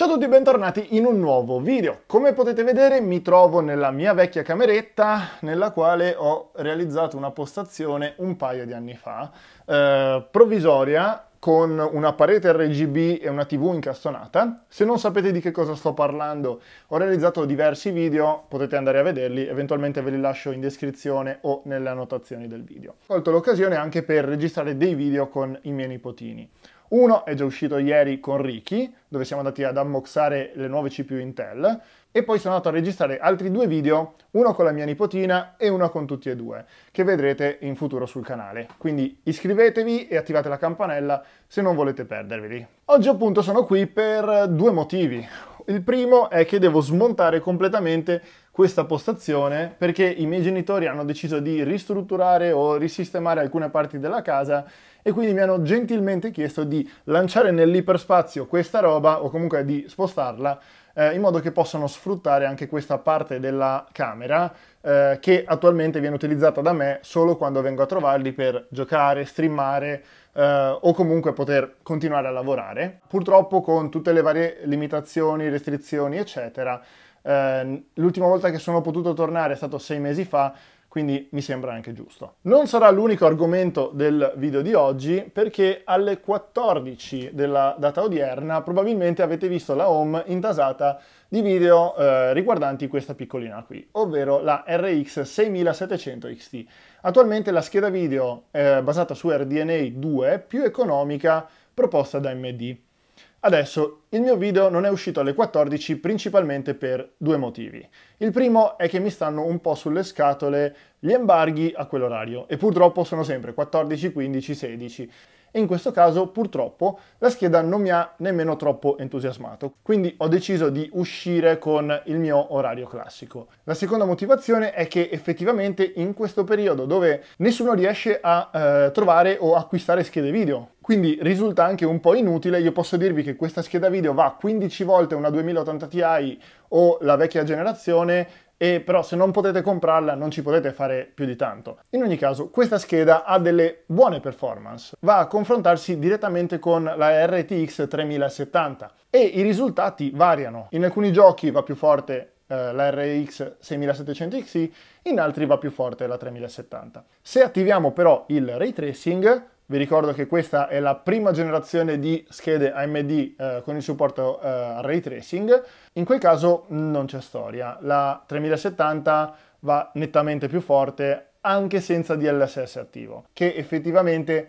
Ciao a tutti e bentornati in un nuovo video. Come potete vedere mi trovo nella mia vecchia cameretta nella quale ho realizzato una postazione un paio di anni fa, eh, provvisoria con una parete RGB e una TV incastonata. Se non sapete di che cosa sto parlando, ho realizzato diversi video, potete andare a vederli, eventualmente ve li lascio in descrizione o nelle annotazioni del video. Ho colto l'occasione anche per registrare dei video con i miei nipotini. Uno è già uscito ieri con Ricky, dove siamo andati ad unboxare le nuove CPU Intel, e poi sono andato a registrare altri due video, uno con la mia nipotina e uno con tutti e due, che vedrete in futuro sul canale. Quindi iscrivetevi e attivate la campanella se non volete perderveli. Oggi appunto sono qui per due motivi. Il primo è che devo smontare completamente questa postazione perché i miei genitori hanno deciso di ristrutturare o risistemare alcune parti della casa e quindi mi hanno gentilmente chiesto di lanciare nell'iperspazio questa roba o comunque di spostarla eh, in modo che possano sfruttare anche questa parte della camera eh, che attualmente viene utilizzata da me solo quando vengo a trovarli per giocare, streamare eh, o comunque poter continuare a lavorare. Purtroppo con tutte le varie limitazioni, restrizioni eccetera, eh, l'ultima volta che sono potuto tornare è stato sei mesi fa quindi mi sembra anche giusto. Non sarà l'unico argomento del video di oggi perché alle 14 della data odierna probabilmente avete visto la home intasata di video eh, riguardanti questa piccolina qui, ovvero la RX 6700 XT. Attualmente la scheda video eh, basata su RDNA 2 più economica proposta da MD. Adesso, il mio video non è uscito alle 14 principalmente per due motivi. Il primo è che mi stanno un po' sulle scatole gli embarghi a quell'orario e purtroppo sono sempre 14, 15, 16 e in questo caso purtroppo la scheda non mi ha nemmeno troppo entusiasmato, quindi ho deciso di uscire con il mio orario classico. La seconda motivazione è che effettivamente in questo periodo dove nessuno riesce a eh, trovare o acquistare schede video, quindi risulta anche un po' inutile, io posso dirvi che questa scheda video va 15 volte una 2080 Ti o la vecchia generazione e però se non potete comprarla non ci potete fare più di tanto. In ogni caso questa scheda ha delle buone performance, va a confrontarsi direttamente con la RTX 3070 e i risultati variano. In alcuni giochi va più forte eh, la RX 6700XI, in altri va più forte la 3070. Se attiviamo però il ray tracing vi ricordo che questa è la prima generazione di schede AMD eh, con il supporto eh, ray tracing. In quel caso non c'è storia. La 3070 va nettamente più forte anche senza DLSS attivo, che effettivamente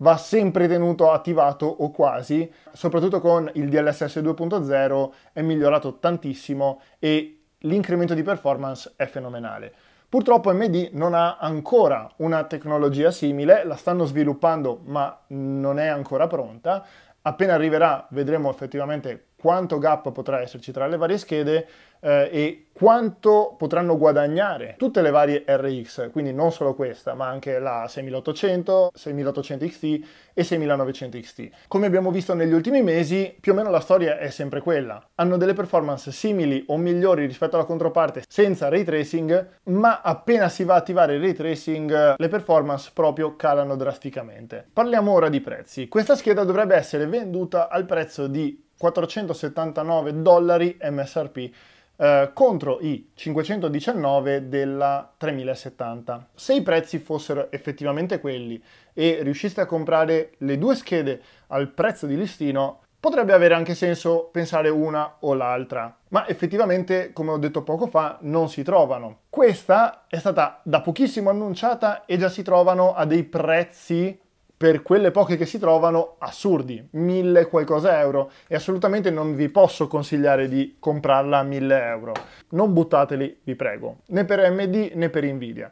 va sempre tenuto attivato o quasi, soprattutto con il DLSS 2.0 è migliorato tantissimo e l'incremento di performance è fenomenale. Purtroppo AMD non ha ancora una tecnologia simile, la stanno sviluppando ma non è ancora pronta. Appena arriverà vedremo effettivamente quanto gap potrà esserci tra le varie schede eh, e quanto potranno guadagnare tutte le varie RX, quindi non solo questa, ma anche la 6800, 6800 XT e 6900 XT. Come abbiamo visto negli ultimi mesi, più o meno la storia è sempre quella. Hanno delle performance simili o migliori rispetto alla controparte senza ray tracing, ma appena si va a attivare il ray tracing le performance proprio calano drasticamente. Parliamo ora di prezzi. Questa scheda dovrebbe essere venduta al prezzo di 479 dollari MSRP eh, contro i 519 della 3070. Se i prezzi fossero effettivamente quelli e riusciste a comprare le due schede al prezzo di listino, potrebbe avere anche senso pensare una o l'altra, ma effettivamente, come ho detto poco fa, non si trovano. Questa è stata da pochissimo annunciata e già si trovano a dei prezzi per quelle poche che si trovano, assurdi, 1000 qualcosa euro e assolutamente non vi posso consigliare di comprarla a 1000 euro. Non buttateli, vi prego, né per AMD né per Nvidia.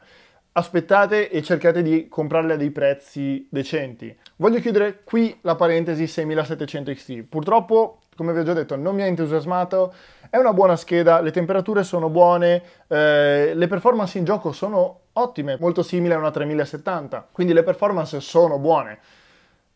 Aspettate e cercate di comprarle a dei prezzi decenti. Voglio chiudere qui la parentesi 6700 XT. Purtroppo come vi ho già detto, non mi ha entusiasmato. È una buona scheda, le temperature sono buone, eh, le performance in gioco sono ottime, molto simile a una 3070, quindi le performance sono buone,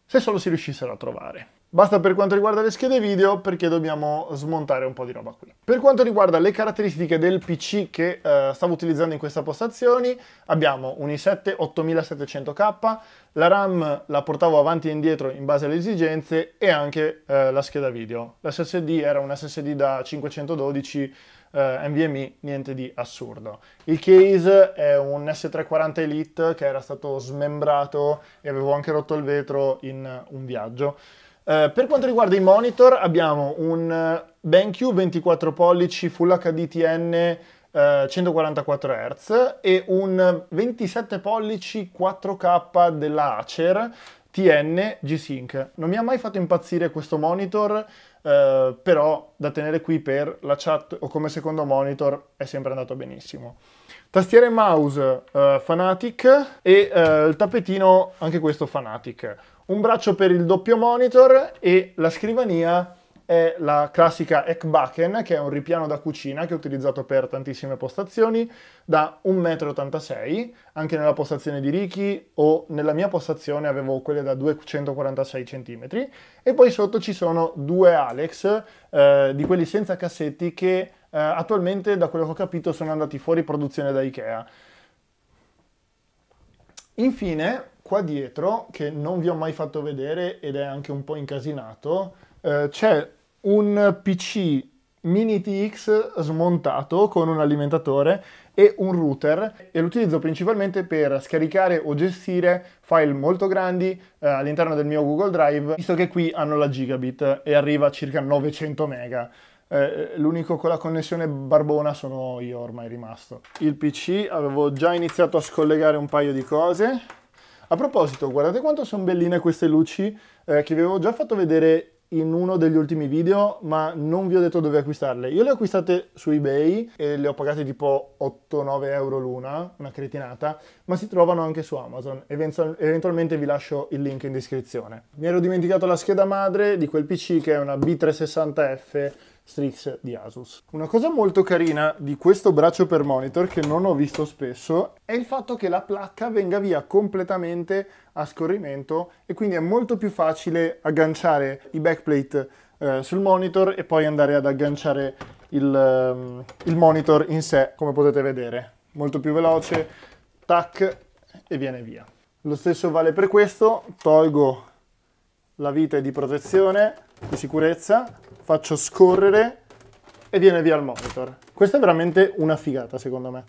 se solo si riuscissero a trovare. Basta per quanto riguarda le schede video perché dobbiamo smontare un po' di roba qui. Per quanto riguarda le caratteristiche del PC che eh, stavo utilizzando in questa postazione, abbiamo un i7 8700K, la RAM la portavo avanti e indietro in base alle esigenze e anche eh, la scheda video. L'SSD era un SSD da 512 eh, NVMe, niente di assurdo. Il case è un S340 Elite che era stato smembrato e avevo anche rotto il vetro in un viaggio. Eh, per quanto riguarda i monitor abbiamo un eh, BenQ 24 pollici Full HD TN eh, 144 Hz e un 27 pollici 4K della Acer TN G-Sync. Non mi ha mai fatto impazzire questo monitor, eh, però da tenere qui per la chat o come secondo monitor è sempre andato benissimo. Tastiere e mouse eh, Fanatic e eh, il tappetino anche questo Fanatic. Un braccio per il doppio monitor e la scrivania è la classica Ekbaken, che è un ripiano da cucina che ho utilizzato per tantissime postazioni, da 1,86 m, anche nella postazione di Ricky o nella mia postazione avevo quelle da 246 cm, e poi sotto ci sono due Alex, eh, di quelli senza cassetti, che eh, attualmente, da quello che ho capito, sono andati fuori produzione da Ikea. Infine, qua dietro, che non vi ho mai fatto vedere ed è anche un po' incasinato, eh, c'è un PC mini TX smontato con un alimentatore e un router e lo utilizzo principalmente per scaricare o gestire file molto grandi eh, all'interno del mio Google Drive visto che qui hanno la gigabit e arriva a circa 900 mega eh, l'unico con la connessione barbona sono io ormai rimasto il PC avevo già iniziato a scollegare un paio di cose a proposito guardate quanto sono belline queste luci eh, che vi avevo già fatto vedere in uno degli ultimi video, ma non vi ho detto dove acquistarle. Io le ho acquistate su eBay e le ho pagate tipo 8-9 euro l'una, una cretinata, ma si trovano anche su Amazon. Eventualmente vi lascio il link in descrizione. Mi ero dimenticato la scheda madre di quel PC che è una B360F Strix di Asus. Una cosa molto carina di questo braccio per monitor che non ho visto spesso è il fatto che la placca venga via completamente a scorrimento e quindi è molto più facile agganciare i backplate eh, sul monitor e poi andare ad agganciare il, um, il monitor in sé come potete vedere. Molto più veloce, tac e viene via. Lo stesso vale per questo, tolgo la vite di protezione, di sicurezza faccio scorrere e viene via il monitor. Questa è veramente una figata secondo me.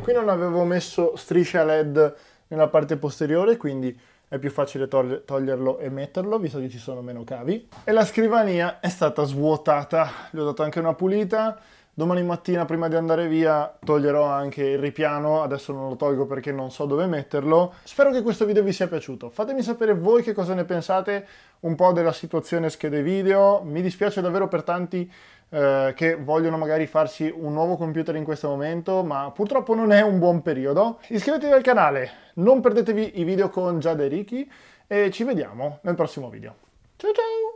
Qui non avevo messo striscia LED nella parte posteriore, quindi è più facile toglierlo e metterlo, visto che ci sono meno cavi. E la scrivania è stata svuotata, gli ho dato anche una pulita, Domani mattina prima di andare via toglierò anche il ripiano, adesso non lo tolgo perché non so dove metterlo. Spero che questo video vi sia piaciuto, fatemi sapere voi che cosa ne pensate un po' della situazione schede video, mi dispiace davvero per tanti eh, che vogliono magari farsi un nuovo computer in questo momento, ma purtroppo non è un buon periodo. Iscrivetevi al canale, non perdetevi i video con Giada e Ricky e ci vediamo nel prossimo video. Ciao ciao!